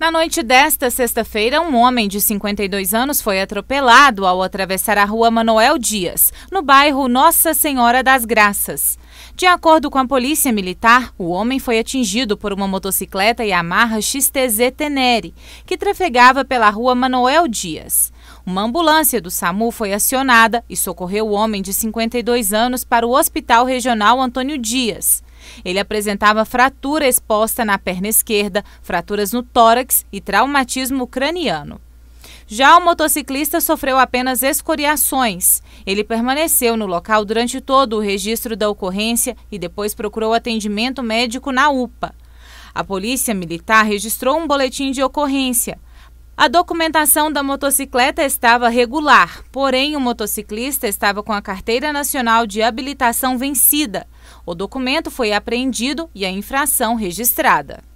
Na noite desta sexta-feira, um homem de 52 anos foi atropelado ao atravessar a rua Manoel Dias, no bairro Nossa Senhora das Graças. De acordo com a polícia militar, o homem foi atingido por uma motocicleta Yamaha XTZ Tenere, que trafegava pela rua Manoel Dias. Uma ambulância do SAMU foi acionada e socorreu o homem de 52 anos para o Hospital Regional Antônio Dias. Ele apresentava fratura exposta na perna esquerda, fraturas no tórax e traumatismo craniano. Já o motociclista sofreu apenas escoriações. Ele permaneceu no local durante todo o registro da ocorrência e depois procurou atendimento médico na UPA. A Polícia Militar registrou um boletim de ocorrência. A documentação da motocicleta estava regular, porém o motociclista estava com a Carteira Nacional de Habilitação vencida. O documento foi apreendido e a infração registrada.